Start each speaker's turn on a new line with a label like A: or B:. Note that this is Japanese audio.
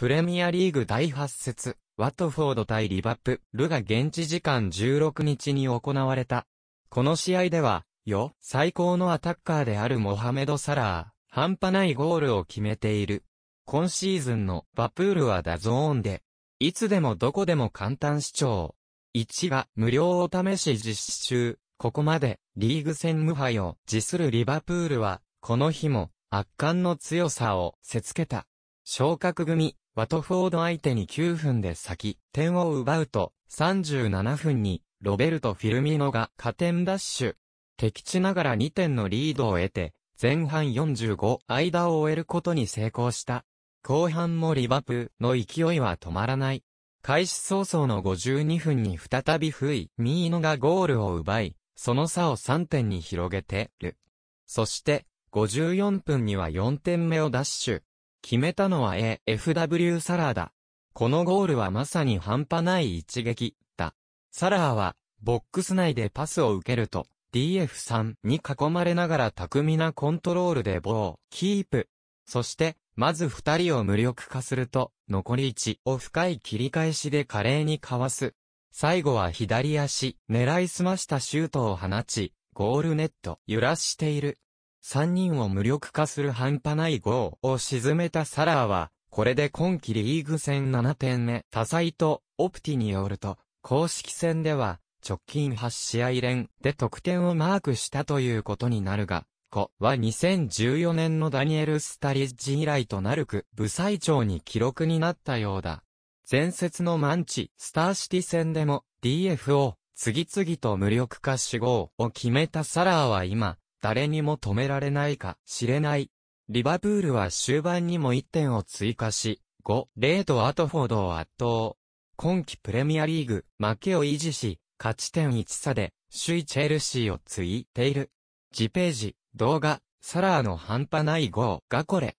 A: プレミアリーグ第8節、ワトフォード対リバプ、ルが現地時間16日に行われた。この試合では、よ、最高のアタッカーであるモハメド・サラー、半端ないゴールを決めている。今シーズンのバプールはダゾーンで、いつでもどこでも簡単視聴。1が無料お試し実施中。ここまでリーグ戦無敗を辞するリバプールは、この日も圧巻の強さをせつけた。昇格組ワトフォード相手に9分で先、点を奪うと、37分に、ロベルト・フィルミノが加点ダッシュ。敵地ながら2点のリードを得て、前半45間を終えることに成功した。後半もリバプの勢いは止まらない。開始早々の52分に再び不意、ミーノがゴールを奪い、その差を3点に広げてる。そして、54分には4点目をダッシュ。決めたのは AFW サラーだ。このゴールはまさに半端ない一撃、だ。サラーは、ボックス内でパスを受けると、DF3 に囲まれながら巧みなコントロールで棒をキープ。そして、まず二人を無力化すると、残り一を深い切り返しで華麗にかわす。最後は左足、狙いすましたシュートを放ち、ゴールネット揺らしている。三人を無力化する半端ない号を沈めたサラーは、これで今季リーグ戦7点目。多彩と、オプティによると、公式戦では、直近8試合連で得点をマークしたということになるが、子は2014年のダニエル・スタリッジ以来となるく、部最長に記録になったようだ。前節のマンチ、スターシティ戦でも DFO、次々と無力化し号を決めたサラーは今、誰にも止められないか知れない。リバプールは終盤にも1点を追加し、5、0とアトフォードを圧倒。今季プレミアリーグ、負けを維持し、勝ち点1差で、首位チェルシーをついている。次ページ、動画、サラーの半端ない号がこれ。